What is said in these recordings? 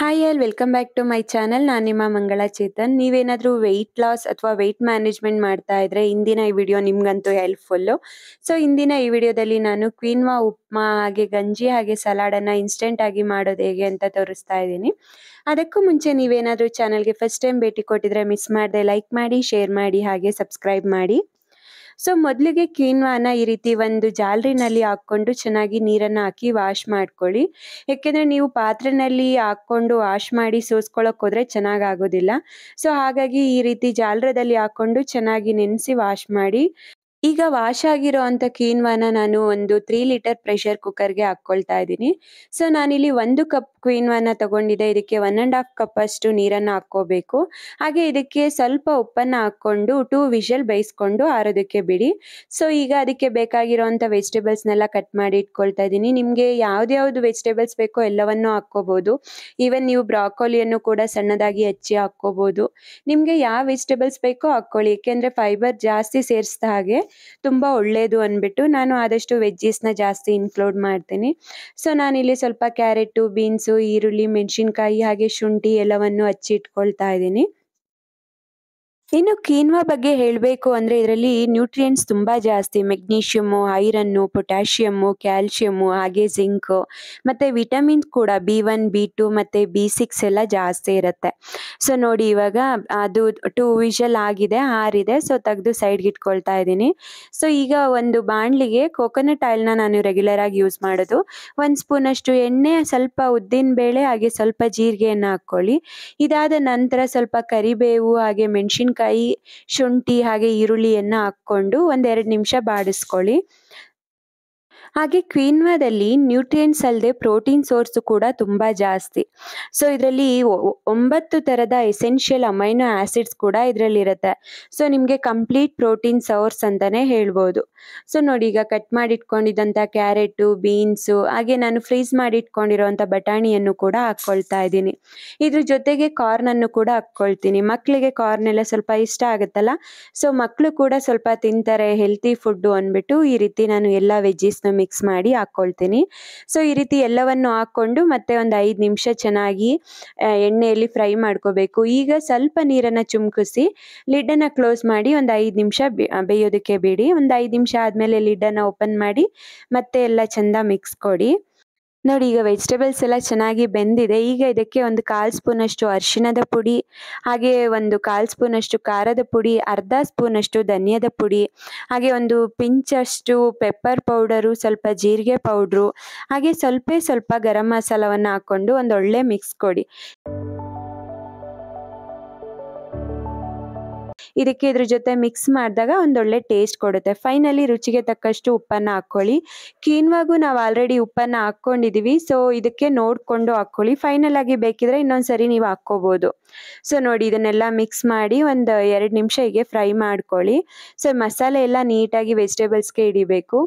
hi all welcome back to my channel ನಾನು ನಿಮ್ಮ ಮಂಗಳ ಚೇತನ್ ನೀವೇನಾದರೂ ವೆಯ್ಟ್ ಲಾಸ್ ಅಥವಾ ವೆಯ್ಟ್ ಮ್ಯಾನೇಜ್ಮೆಂಟ್ ಮಾಡ್ತಾ ಇದ್ರೆ ಇಂದಿನ ಈ ವಿಡಿಯೋ ನಿಮ್ಗಂತೂ ಹೆಲ್ಪ್ಫುಲ್ಲು ಸೊ ಇಂದಿನ ಈ ವಿಡಿಯೋದಲ್ಲಿ ನಾನು ಕ್ವೀನ್ವಾ ಉಪ್ಮಾ ಹಾಗೆ ಗಂಜಿ ಹಾಗೆ ಸಲಾಡನ್ನು ಇನ್ಸ್ಟೆಂಟ್ ಆಗಿ ಮಾಡೋದು ಹೇಗೆ ಅಂತ ತೋರಿಸ್ತಾ ಇದ್ದೀನಿ ಅದಕ್ಕೂ ಮುಂಚೆ ನೀವೇನಾದರೂ ಚಾನಲ್ಗೆ ಫಸ್ಟ್ ಟೈಮ್ ಭೇಟಿ ಕೊಟ್ಟಿದ್ರೆ ಮಿಸ್ ಮಾಡದೆ ಲೈಕ್ ಮಾಡಿ ಶೇರ್ ಮಾಡಿ ಹಾಗೆ ಸಬ್ಸ್ಕ್ರೈಬ್ ಮಾಡಿ ಸೊ ಮೊದಲಿಗೆ ಕೀನ್ವಾನ ಈ ರೀತಿ ಒಂದು ಜಾಲರಿನಲ್ಲಿ ಹಾಕ್ಕೊಂಡು ಚೆನ್ನಾಗಿ ನೀರನ್ನು ಹಾಕಿ ವಾಶ್ ಮಾಡ್ಕೊಳ್ಳಿ ಯಾಕೆಂದರೆ ನೀವು ಪಾತ್ರೆನಲ್ಲಿ ಹಾಕ್ಕೊಂಡು ವಾಶ್ ಮಾಡಿ ಸೋಸ್ಕೊಳ್ಳೋಕೆ ಹೋದರೆ ಚೆನ್ನಾಗಾಗೋದಿಲ್ಲ ಸೊ ಹಾಗಾಗಿ ಈ ರೀತಿ ಜಾಲರದಲ್ಲಿ ಹಾಕ್ಕೊಂಡು ಚೆನ್ನಾಗಿ ನೆನೆಸಿ ವಾಶ್ ಮಾಡಿ ಈಗ ವಾಶ್ ಆಗಿರೋ ಅಂತ ಕೀನ್ವಾನ ನಾನು ಒಂದು ತ್ರೀ ಲೀಟರ್ ಪ್ರೆಷರ್ ಕುಕ್ಕರ್ಗೆ ಹಾಕ್ಕೊಳ್ತಾ ಇದ್ದೀನಿ ಸೊ ನಾನಿಲ್ಲಿ ಒಂದು ಕಪ್ ಕ್ವೀನ್ವಾನ ತಗೊಂಡಿದ್ದೆ ಇದಕ್ಕೆ ಒನ್ ಆ್ಯಂಡ್ ಹಾಫ್ ಕಪ್ ಅಷ್ಟು ನೀರನ್ನು ಹಾಕ್ಕೋಬೇಕು ಹಾಗೆ ಇದಕ್ಕೆ ಸ್ವಲ್ಪ ಉಪ್ಪನ್ನು ಹಾಕ್ಕೊಂಡು ಟೂ ವಿಷಲ್ ಬೇಯಿಸ್ಕೊಂಡು ಆರೋದಕ್ಕೆ ಬಿಡಿ ಸೊ ಈಗ ಅದಕ್ಕೆ ಬೇಕಾಗಿರೋವಂಥ ವೆಜಿಟೇಬಲ್ಸ್ನೆಲ್ಲ ಕಟ್ ಮಾಡಿ ಇಟ್ಕೊಳ್ತಾ ಇದ್ದೀನಿ ನಿಮಗೆ ಯಾವ್ದ್ಯಾವ್ದು ವೆಜಿಟೇಬಲ್ಸ್ ಬೇಕೋ ಎಲ್ಲವನ್ನೂ ಹಾಕ್ಕೋಬೋದು ಈವನ್ ನೀವು ಬ್ರಾಕೋಲಿಯನ್ನು ಕೂಡ ಸಣ್ಣದಾಗಿ ಹೆಚ್ಚಿ ಹಾಕ್ಕೋಬೋದು ನಿಮಗೆ ಯಾವ ವೆಜಿಟೇಬಲ್ಸ್ ಬೇಕೋ ಹಾಕ್ಕೊಳ್ಳಿ ಏಕೆಂದರೆ ಫೈಬರ್ ಜಾಸ್ತಿ ಸೇರಿಸಿದ ಹಾಗೆ ತುಂಬ ಒಳ್ಳೆಯದು ಅಂದ್ಬಿಟ್ಟು ನಾನು ಆದಷ್ಟು ವೆಜ್ಜಿಸ್ನ ಜಾಸ್ತಿ ಇನ್ಕ್ಲೂಡ್ ಮಾಡ್ತೀನಿ ಸೊ ನಾನಿಲ್ಲಿ ಸ್ವಲ್ಪ ಕ್ಯಾರೆಟು ಬೀನ್ಸು ಈರುಳ್ಳಿ ಮೆಣಸಿನ್ಕಾಯಿ ಹಾಗೆ ಶುಂಠಿ ಎಲ್ಲವನ್ನು ಹಚ್ಚಿ ಇಟ್ಕೊಳ್ತಾ ಇದ್ದೀನಿ ಇನ್ನು ಕೀನ್ವಾ ಬಗ್ಗೆ ಹೇಳಬೇಕು ಅಂದರೆ ಇದರಲ್ಲಿ ನ್ಯೂಟ್ರಿಯೆಂಟ್ಸ್ ತುಂಬ ಜಾಸ್ತಿ ಮೆಗ್ನೀಷಿಯಮ್ಮು ಐರನ್ನು ಪೊಟ್ಯಾಷಿಯಮ್ಮು ಕ್ಯಾಲ್ಶಿಯಮ್ಮು ಹಾಗೆ ಜಿಂಕು ಮತ್ತು ವಿಟಮಿನ್ ಕೂಡ ಬಿ ಒನ್ ಬಿ ಟು ಮತ್ತು ಬಿ ಸಿಕ್ಸ್ ಎಲ್ಲ ಜಾಸ್ತಿ ಇರುತ್ತೆ ಸೊ ನೋಡಿ ಇವಾಗ ಅದು ಟೂ ವಿಷಲ್ ಆಗಿದೆ ಆರಿದೆ ಸೊ ತೆಗೆದು ಸೈಡ್ಗೆ ಇಟ್ಕೊಳ್ತಾ ಇದ್ದೀನಿ ಸೊ ಈಗ ಒಂದು ಬಾಣಲಿಗೆ ಕೋಕೋನಟ್ ಆಯಿಲ್ನ ನಾನು ರೆಗ್ಯುಲರ್ ಆಗಿ ಯೂಸ್ ಮಾಡೋದು ಒಂದು ಸ್ಪೂನಷ್ಟು ಎಣ್ಣೆ ಸ್ವಲ್ಪ ಉದ್ದಿನ ಬೇಳೆ ಹಾಗೆ ಸ್ವಲ್ಪ ಜೀರಿಗೆಯನ್ನು ಹಾಕ್ಕೊಳ್ಳಿ ಇದಾದ ನಂತರ ಸ್ವಲ್ಪ ಕರಿಬೇವು ಹಾಗೆ ಮೆಣಸಿನ ಮೆಣಸಿನ್ಕಾಯಿ ಶುಂಠಿ ಹಾಗೆ ಈರುಳ್ಳಿಯನ್ನು ಹಾಕ್ಕೊಂಡು ಒಂದೆರಡು ನಿಮಿಷ ಬಾಡಿಸ್ಕೊಳ್ಳಿ ಹಾಗೆ ಕ್ವೀನ್ವಾದಲ್ಲಿ ನ್ಯೂಟ್ರಿಯೆಂಟ್ಸ್ ಅಲ್ಲದೆ ಪ್ರೋಟೀನ್ ಸೋರ್ಸ್ ಕೂಡ ತುಂಬ ಜಾಸ್ತಿ ಸೊ ಇದರಲ್ಲಿ ಒಂಬತ್ತು ತರದ ಎಸೆನ್ಷಿಯಲ್ ಅಮೈನೋ ಆಸಿಡ್ಸ್ ಕೂಡ ಇದರಲ್ಲಿರುತ್ತೆ ಸೊ ನಿಮಗೆ ಕಂಪ್ಲೀಟ್ ಪ್ರೋಟೀನ್ ಸೋರ್ಸ್ ಅಂತಾನೆ ಹೇಳ್ಬೋದು ಸೊ ನೋಡಿ ಈಗ ಕಟ್ ಮಾಡಿಟ್ಕೊಂಡಿದ್ದಂಥ ಕ್ಯಾರೆಟು ಬೀನ್ಸ್ ಹಾಗೆ ನಾನು ಫ್ರೀಸ್ ಮಾಡಿಟ್ಕೊಂಡಿರುವಂತ ಬಟಾಣಿಯನ್ನು ಕೂಡ ಹಾಕೊಳ್ತಾ ಇದ್ದೀನಿ ಇದ್ರ ಜೊತೆಗೆ ಅನ್ನು ಕೂಡ ಹಾಕೊಳ್ತೀನಿ ಮಕ್ಕಳಿಗೆ ಕಾರ್ನ್ ಎಲ್ಲ ಸ್ವಲ್ಪ ಇಷ್ಟ ಆಗುತ್ತಲ್ಲ ಸೊ ಮಕ್ಕಳು ಕೂಡ ಸ್ವಲ್ಪ ತಿಂತಾರೆ ಹೆಲ್ತಿ ಫುಡ್ಡು ಅಂದ್ಬಿಟ್ಟು ಈ ರೀತಿ ನಾನು ಎಲ್ಲ ವೆಜ್ಜಿಸ್ ಮಿಕ್ಸ್ ಮಾಡಿ ಹಾಕ್ಕೊಳ್ತೀನಿ ಸೊ ಈ ರೀತಿ ಎಲ್ಲವನ್ನು ಹಾಕ್ಕೊಂಡು ಮತ್ತೆ ಒಂದು ಐದು ನಿಮಿಷ ಚೆನ್ನಾಗಿ ಎಣ್ಣೆಯಲ್ಲಿ ಫ್ರೈ ಮಾಡ್ಕೋಬೇಕು ಈಗ ಸ್ವಲ್ಪ ನೀರನ್ನು ಚುಮ್ಕಿಸಿ ಲಿಡ್ಡನ್ನು ಕ್ಲೋಸ್ ಮಾಡಿ ಒಂದು ಐದು ನಿಮಿಷ ಬೇಯೋದಕ್ಕೆ ಬಿಡಿ ಒಂದು ಐದು ನಿಮಿಷ ಆದಮೇಲೆ ಲಿಡ್ಡನ್ನು ಓಪನ್ ಮಾಡಿ ಮತ್ತೆ ಎಲ್ಲ ಚೆಂದ ಮಿಕ್ಸ್ ಕೊಡಿ ನೋಡಿ ಈಗ ವೆಜಿಟೇಬಲ್ಸ್ ಎಲ್ಲ ಚೆನ್ನಾಗಿ ಬೆಂದಿದೆ ಈಗ ಇದಕ್ಕೆ ಒಂದು ಕಾಲು ಸ್ಪೂನಷ್ಟು ಅರಿಶಿಣದ ಪುಡಿ ಹಾಗೆ ಒಂದು ಕಾಲು ಸ್ಪೂನಷ್ಟು ಖಾರದ ಪುಡಿ ಅರ್ಧ ಸ್ಪೂನಷ್ಟು ಧನಿಯದ ಪುಡಿ ಹಾಗೆ ಒಂದು ಪಿಂಚಷ್ಟು ಪೆಪ್ಪರ್ ಪೌಡರು ಸ್ವಲ್ಪ ಜೀರಿಗೆ ಪೌಡ್ರು ಹಾಗೆ ಸ್ವಲ್ಪ ಸ್ವಲ್ಪ ಗರಂ ಮಸಾಲವನ್ನು ಹಾಕ್ಕೊಂಡು ಒಂದೊಳ್ಳೆ ಮಿಕ್ಸ್ ಕೊಡಿ ಇದಕ್ಕೆ ಇದ್ರ ಜೊತೆ ಮಿಕ್ಸ್ ಮಾಡಿದಾಗ ಒಂದೊಳ್ಳೆ ಟೇಸ್ಟ್ ಕೊಡುತ್ತೆ ಫೈನಲಿ ರುಚಿಗೆ ತಕ್ಕಷ್ಟು ಉಪ್ಪನ್ನು ಹಾಕ್ಕೊಳ್ಳಿ ಕೀನ್ವಾಗೂ ನಾವು ಆಲ್ರೆಡಿ ಉಪ್ಪನ್ನು ಹಾಕ್ಕೊಂಡಿದ್ದೀವಿ ಸೊ ಇದಕ್ಕೆ ನೋಡಿಕೊಂಡು ಹಾಕ್ಕೊಳ್ಳಿ ಫೈನಲ್ ಆಗಿ ಬೇಕಿದ್ರೆ ಇನ್ನೊಂದ್ಸರಿ ನೀವು ಹಾಕ್ಕೋಬೋದು ಸೊ ನೋಡಿ ಇದನ್ನೆಲ್ಲ ಮಿಕ್ಸ್ ಮಾಡಿ ಒಂದು ಎರಡು ನಿಮಿಷ ಹೀಗೆ ಫ್ರೈ ಮಾಡ್ಕೊಳ್ಳಿ ಸೊ ಮಸಾಲೆ ಎಲ್ಲ ನೀಟಾಗಿ ವೆಜಿಟೇಬಲ್ಸ್ಗೆ ಹಿಡಿಬೇಕು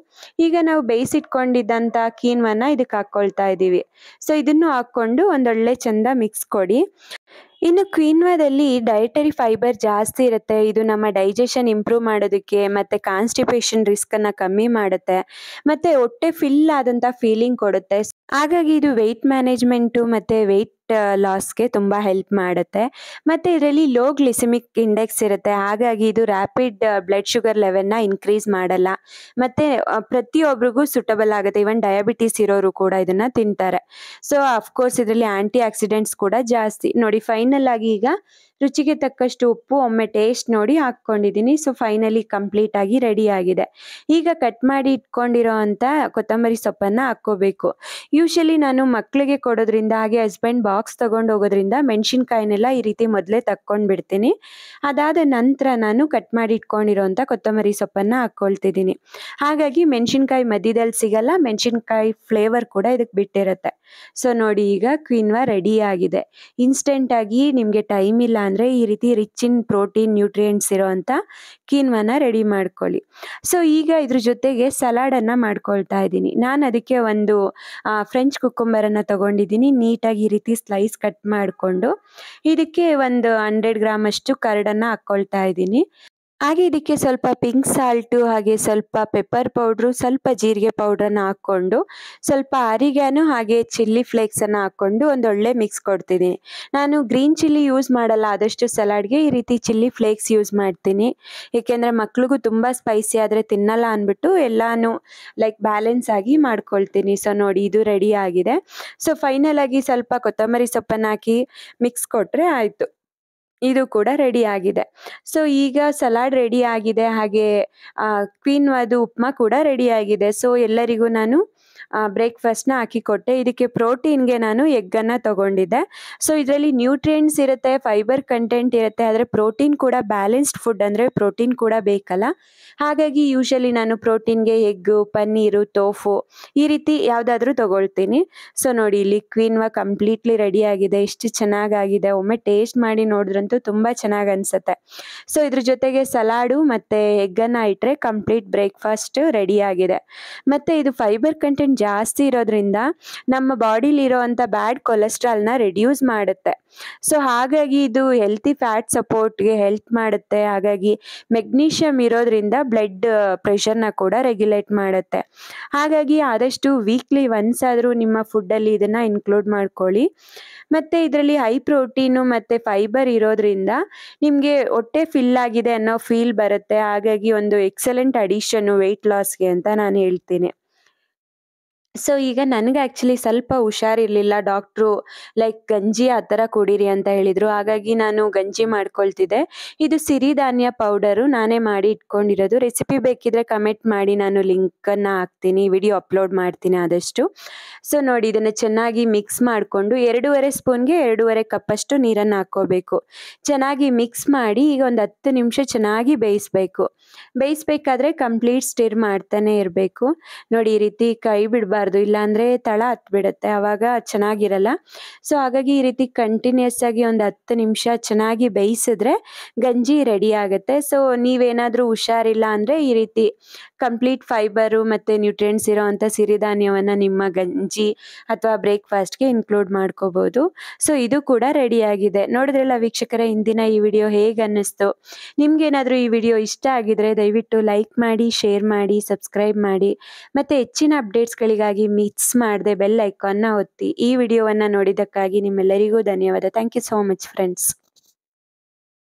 ಈಗ ನಾವು ಬೇಯಿಸಿಟ್ಕೊಂಡಿದ್ದಂಥ ಕೀನ್ವನ್ನ ಇದಕ್ಕೆ ಹಾಕ್ಕೊಳ್ತಾ ಇದ್ದೀವಿ ಸೊ ಇದನ್ನು ಹಾಕ್ಕೊಂಡು ಒಂದೊಳ್ಳೆ ಚಂದ ಮಿಕ್ಸ್ ಕೊಡಿ ಇನ್ನು ಕ್ವೀನ್ವಾದಲ್ಲಿ ಡಯಟರಿ ಫೈಬರ್ ಜಾಸ್ತಿ ಇರುತ್ತೆ ಇದು ನಮ್ಮ ಡೈಜೆಷನ್ ಇಂಪ್ರೂವ್ ಮಾಡೋದಕ್ಕೆ ಮತ್ತು ಕಾನ್ಸ್ಟಿಪೇಷನ್ ರಿಸ್ಕನ್ನು ಕಮ್ಮಿ ಮಾಡುತ್ತೆ ಮತ್ತು ಹೊಟ್ಟೆ ಫಿಲ್ ಆದಂಥ ಫೀಲಿಂಗ್ ಕೊಡುತ್ತೆ ಹಾಗಾಗಿ ಇದು ವೆಯ್ಟ್ ಮ್ಯಾನೇಜ್ಮೆಂಟು ಮತ್ತು ವೆಯ್ಟ್ ವೆಯ್ಟ್ ಲಾಸ್ಗೆ ತುಂಬ ಹೆಲ್ಪ್ ಮಾಡುತ್ತೆ ಮತ್ತು ಇದರಲ್ಲಿ ಲೋ ಗ್ಲಿಸೆಮಿಕ್ ಇಂಡೆಕ್ಸ್ ಇರುತ್ತೆ ಹಾಗಾಗಿ ಇದು ರ್ಯಾಪಿಡ್ ಬ್ಲಡ್ ಶುಗರ್ ಲೆವೆಲ್ನ ಇನ್ಕ್ರೀಸ್ ಮಾಡಲ್ಲ ಮತ್ತು ಪ್ರತಿಯೊಬ್ಬರಿಗೂ ಸುಟಬಲ್ ಆಗುತ್ತೆ ಇವನ್ ಡಯಾಬಿಟಿಸ್ ಇರೋರು ಕೂಡ ಇದನ್ನು ತಿಂತಾರೆ ಸೊ ಅಫ್ಕೋರ್ಸ್ ಇದರಲ್ಲಿ ಆ್ಯಂಟಿ ಆಕ್ಸಿಡೆಂಟ್ಸ್ ಕೂಡ ಜಾಸ್ತಿ ನೋಡಿ ಫೈನಲ್ ಆಗಿ ಈಗ ರುಚಿಗೆ ತಕ್ಕಷ್ಟು ಉಪ್ಪು ಒಮ್ಮೆ ಟೇಸ್ಟ್ ನೋಡಿ ಹಾಕ್ಕೊಂಡಿದ್ದೀನಿ ಸೊ ಫೈನಲಿ ಕಂಪ್ಲೀಟ್ ಆಗಿ ರೆಡಿ ಆಗಿದೆ ಈಗ ಕಟ್ ಮಾಡಿ ಇಟ್ಕೊಂಡಿರೋ ಕೊತ್ತಂಬರಿ ಸೊಪ್ಪನ್ನು ಹಾಕ್ಕೋಬೇಕು ಯೂಶಲಿ ನಾನು ಮಕ್ಕಳಿಗೆ ಕೊಡೋದ್ರಿಂದ ಹಾಗೆ ಹಸ್ಬೆಂಡ್ ಬಾ ಬಾಕ್ಸ್ ತೊಗೊಂಡು ಹೋಗೋದ್ರಿಂದ ಮೆಣಸಿನ್ಕಾಯಿನೆಲ್ಲ ಈ ರೀತಿ ಮೊದಲೇ ತಕ್ಕೊಂಡು ಬಿಡ್ತೀನಿ ಅದಾದ ನಂತರ ನಾನು ಕಟ್ ಮಾಡಿ ಇಟ್ಕೊಂಡಿರೋಂಥ ಕೊತ್ತಂಬರಿ ಸೊಪ್ಪನ್ನು ಹಾಕ್ಕೊಳ್ತಿದ್ದೀನಿ ಹಾಗಾಗಿ ಮೆಣಸಿನ್ಕಾಯಿ ಮಧ್ಯದಲ್ಲಿ ಸಿಗಲ್ಲ ಮೆಣಸಿನ್ಕಾಯಿ ಫ್ಲೇವರ್ ಕೂಡ ಇದಕ್ಕೆ ಬಿಟ್ಟಿರುತ್ತೆ ಸೊ ನೋಡಿ ಈಗ ಕ್ವಿನ್ವ ರೆಡಿ ಆಗಿದೆ ಆಗಿ ನಿಮಗೆ ಟೈಮ್ ಇಲ್ಲ ಅಂದರೆ ಈ ರೀತಿ ರಿಚ್ ಇನ್ ಪ್ರೋಟೀನ್ ನ್ಯೂಟ್ರಿಯೆಂಟ್ಸ್ ಇರೋವಂಥ ಕೀನ್ವನ ರೆಡಿ ಮಾಡ್ಕೊಳ್ಳಿ ಸೊ ಈಗ ಇದ್ರ ಜೊತೆಗೆ ಸಲಾಡನ್ನು ಮಾಡ್ಕೊಳ್ತಾ ಇದ್ದೀನಿ ನಾನು ಅದಕ್ಕೆ ಒಂದು ಫ್ರೆಂಚ್ ಕುಕ್ಕುಂಬರನ್ನು ತಗೊಂಡಿದ್ದೀನಿ ನೀಟಾಗಿ ಈ ರೀತಿ ಸ್ಲೈಸ್ ಕಟ್ ಮಾಡಿಕೊಂಡು ಇದಕ್ಕೆ ಒಂದು ಹಂಡ್ರೆಡ್ ಗ್ರಾಮ್ ಅಷ್ಟು ಕರ್ಡನ್ನು ಹಾಕ್ಕೊಳ್ತಾ ಇದ್ದೀನಿ ಹಾಗೆ ಇದಕ್ಕೆ ಸ್ವಲ್ಪ ಪಿಂಕ್ ಸಾಲ್ಟು ಹಾಗೆ ಸ್ವಲ್ಪ ಪೆಪ್ಪರ್ ಪೌಡ್ರು ಸ್ವಲ್ಪ ಜೀರಿಗೆ ಪೌಡ್ರನ್ನ ಹಾಕ್ಕೊಂಡು ಸ್ವಲ್ಪ ಅರಿಗೆನು ಹಾಗೆ ಚಿಲ್ಲಿ ಫ್ಲೇಕ್ಸನ್ನು ಹಾಕ್ಕೊಂಡು ಒಂದೊಳ್ಳೆ ಮಿಕ್ಸ್ ಕೊಡ್ತೀನಿ ನಾನು ಗ್ರೀನ್ ಚಿಲ್ಲಿ ಯೂಸ್ ಮಾಡಲ್ಲ ಆದಷ್ಟು ಸಲಾಡ್ಗೆ ಈ ರೀತಿ ಚಿಲ್ಲಿ ಫ್ಲೇಕ್ಸ್ ಯೂಸ್ ಮಾಡ್ತೀನಿ ಏಕೆಂದರೆ ಮಕ್ಳಿಗೂ ತುಂಬ ಸ್ಪೈಸಿ ಆದರೆ ತಿನ್ನಲ್ಲ ಅಂದ್ಬಿಟ್ಟು ಎಲ್ಲಾನು ಲೈಕ್ ಬ್ಯಾಲೆನ್ಸ್ ಆಗಿ ಮಾಡ್ಕೊಳ್ತೀನಿ ಸೊ ನೋಡಿ ಇದು ರೆಡಿ ಆಗಿದೆ ಸೊ ಫೈನಲ್ ಆಗಿ ಸ್ವಲ್ಪ ಕೊತ್ತಂಬರಿ ಸೊಪ್ಪನ್ನು ಹಾಕಿ ಮಿಕ್ಸ್ ಕೊಟ್ಟರೆ ಆಯಿತು ಇದು ಕೂಡ ರೆಡಿ ಆಗಿದೆ ಸೊ ಈಗ ಸಲಾಡ್ ರೆಡಿ ಆಗಿದೆ ಹಾಗೆ ಕ್ವೀನ್ ಅದು ಉಪ್ಮಾ ಕೂಡ ರೆಡಿ ಆಗಿದೆ ಸೊ ಎಲ್ಲರಿಗೂ ನಾನು ಹಾಕಿ ಕೊಟ್ಟೆ ಇದಕ್ಕೆ ಪ್ರೋಟೀನ್ಗೆ ನಾನು ಎಗ್ ಅನ್ನ ತಗೊಂಡಿದ್ದೆ ಸೊ ಇದರಲ್ಲಿ ನ್ಯೂಟ್ರಿಯೆಂಟ್ಸ್ ಇರುತ್ತೆ ಫೈಬರ್ ಕಂಟೆಂಟ್ ಇರುತ್ತೆ ಆದರೆ ಪ್ರೋಟೀನ್ ಕೂಡ ಬ್ಯಾಲೆನ್ಸ್ಡ್ ಫುಡ್ ಅಂದರೆ ಪ್ರೋಟೀನ್ ಕೂಡ ಬೇಕಲ್ಲ ಹಾಗಾಗಿ ಯೂಶಲಿ ನಾನು ಪ್ರೋಟೀನ್ಗೆ ಎಗ್ ಪನ್ನೀರು ತೋಫು ಈ ರೀತಿ ಯಾವುದಾದ್ರೂ ತಗೊಳ್ತೀನಿ ಸೊ ನೋಡಿ ಇಲ್ಲಿ ಕ್ವೀನ್ವಾ ಕಂಪ್ಲೀಟ್ಲಿ ರೆಡಿ ಆಗಿದೆ ಎಷ್ಟು ಚೆನ್ನಾಗಾಗಿದೆ ಒಮ್ಮೆ ಟೇಸ್ಟ್ ಮಾಡಿ ನೋಡಿದ್ರಂತೂ ತುಂಬಾ ಚೆನ್ನಾಗಿ ಅನ್ಸುತ್ತೆ ಸೊ ಇದ್ರ ಜೊತೆಗೆ ಸಲಾಡು ಮತ್ತು ಎಗ್ಗನ್ನು ಇಟ್ಟರೆ ಕಂಪ್ಲೀಟ್ ಬ್ರೇಕ್ಫಾಸ್ಟ್ ರೆಡಿ ಆಗಿದೆ ಮತ್ತೆ ಇದು ಫೈಬರ್ ಕಂಟೆಂಟ್ ಜಾಸ್ತಿ ಇರೋದ್ರಿಂದ ನಮ್ಮ ಇರೋವಂಥ ಬ್ಯಾಡ್ ಕೊಲೆಸ್ಟ್ರಾಲ್ನ ರೆಡ್ಯೂಸ್ ಮಾಡುತ್ತೆ ಸೊ ಹಾಗಾಗಿ ಇದು ಹೆಲ್ತಿ ಫ್ಯಾಟ್ ಸಪೋರ್ಟ್ಗೆ ಹೆಲ್ಪ್ ಮಾಡುತ್ತೆ ಹಾಗಾಗಿ ಮೆಗ್ನೀಷಿಯಮ್ ಇರೋದ್ರಿಂದ ಬ್ಲಡ್ ಪ್ರೆಷರ್ನ uh, ಕೂಡ ರೆಗ್ಯುಲೇಟ್ ಮಾಡುತ್ತೆ ಹಾಗಾಗಿ ಆದಷ್ಟು ವೀಕ್ಲಿ ಒನ್ಸ್ ಆದರೂ ನಿಮ್ಮ ಫುಡ್ಡಲ್ಲಿ ಇದನ್ನು ಇನ್ಕ್ಲೂಡ್ ಮಾಡ್ಕೊಳ್ಳಿ ಮತ್ತು ಇದರಲ್ಲಿ ಹೈ ಪ್ರೋಟೀನು ಮತ್ತು ಫೈಬರ್ ಇರೋದ್ರಿಂದ ನಿಮಗೆ ಹೊಟ್ಟೆ ಫಿಲ್ ಆಗಿದೆ ಅನ್ನೋ ಫೀಲ್ ಬರುತ್ತೆ ಹಾಗಾಗಿ ಒಂದು ಎಕ್ಸಲೆಂಟ್ ಅಡಿಷನ್ನು ವೆಯ್ಟ್ ಲಾಸ್ಗೆ ಅಂತ ನಾನು ಹೇಳ್ತೀನಿ ಸೊ ಈಗ ನನಗೆ ಆ್ಯಕ್ಚುಲಿ ಸ್ವಲ್ಪ ಹುಷಾರಿರ್ಲಿಲ್ಲ ಡಾಕ್ಟ್ರು ಲೈಕ್ ಗಂಜಿ ಆ ಥರ ಕುಡೀರಿ ಅಂತ ಹೇಳಿದರು ಹಾಗಾಗಿ ನಾನು ಗಂಜಿ ಮಾಡ್ಕೊಳ್ತಿದ್ದೆ ಇದು ಸಿರಿಧಾನ್ಯ ಪೌಡರು ನಾನೇ ಮಾಡಿ ಇಟ್ಕೊಂಡಿರೋದು ರೆಸಿಪಿ ಬೇಕಿದ್ರೆ ಕಮೆಂಟ್ ಮಾಡಿ ನಾನು ಲಿಂಕನ್ನು ಹಾಕ್ತೀನಿ ವಿಡಿಯೋ ಅಪ್ಲೋಡ್ ಮಾಡ್ತೀನಿ ಆದಷ್ಟು ಸೊ ನೋಡಿ ಇದನ್ನು ಚೆನ್ನಾಗಿ ಮಿಕ್ಸ್ ಮಾಡಿಕೊಂಡು ಎರಡೂವರೆ ಸ್ಪೂನ್ಗೆ ಎರಡೂವರೆ ಕಪ್ಪಷ್ಟು ನೀರನ್ನು ಹಾಕ್ಕೋಬೇಕು ಚೆನ್ನಾಗಿ ಮಿಕ್ಸ್ ಮಾಡಿ ಈಗ ಒಂದು ಹತ್ತು ನಿಮಿಷ ಚೆನ್ನಾಗಿ ಬೇಯಿಸ್ಬೇಕು ಬೇಯಿಸ್ಬೇಕಾದ್ರೆ ಕಂಪ್ಲೀಟ್ ಸ್ಟಿರ್ ಮಾಡ್ತಾನೆ ಇರಬೇಕು ನೋಡಿ ಈ ರೀತಿ ಕೈ ಬಿಡ್ಬಾರ್ದು ಬಿಡಬಾರ್ದು ಅಂದ್ರೆ ತಳ ಬಿಡುತ್ತೆ ಅವಾಗ ಚೆನ್ನಾಗಿರಲ್ಲ ಸೊ ಹಾಗಾಗಿ ಈ ರೀತಿ ಕಂಟಿನ್ಯೂಸ್ ಆಗಿ ಒಂದು ಹತ್ತು ನಿಮಿಷ ಚೆನ್ನಾಗಿ ಬೇಯಿಸಿದ್ರೆ ಗಂಜಿ ರೆಡಿ ಆಗುತ್ತೆ ಸೊ ನೀವೇನಾದ್ರೂ ಹುಷಾರಿಲ್ಲ ಅಂದ್ರೆ ಈ ರೀತಿ ಕಂಪ್ಲೀಟ್ ಫೈಬರ್ ಮತ್ತೆ ನ್ಯೂಟ್ರಿಯೆಂಟ್ಸ್ ಇರೋವಂಥ ಸಿರಿಧಾನ್ಯವನ್ನು ನಿಮ್ಮ ಗಂಜಿ ಅಥವಾ ಬ್ರೇಕ್ಫಾಸ್ಟ್ಗೆ ಇನ್ಕ್ಲೂಡ್ ಮಾಡ್ಕೋಬಹುದು ಸೊ ಇದು ಕೂಡ ರೆಡಿ ಆಗಿದೆ ನೋಡಿದ್ರಲ್ಲ ವೀಕ್ಷಕರ ಇಂದಿನ ಈ ವಿಡಿಯೋ ಹೇಗೆ ಅನ್ನಿಸ್ತು ನಿಮ್ಗೇನಾದರೂ ಈ ವಿಡಿಯೋ ಇಷ್ಟ ಆಗಿದ್ರೆ ದಯವಿಟ್ಟು ಲೈಕ್ ಮಾಡಿ ಶೇರ್ ಮಾಡಿ ಸಬ್ಸ್ಕ್ರೈಬ್ ಮಾಡಿ ಮತ್ತೆ ಹೆಚ್ಚಿನ ಅಪ್ಡೇಟ್ಸ್ಗಳಿಗೆ ಸರಿಯಾಗಿ ಮಿಕ್ಸ್ ಮಾಡದೆ ಬೆಲ್ ಐಕಾನ್ನ ಒತ್ತಿ ಈ ವಿಡಿಯೋವನ್ನು ನೋಡಿದ್ದಕ್ಕಾಗಿ ನಿಮ್ಮೆಲ್ಲರಿಗೂ ಧನ್ಯವಾದ thank you so much friends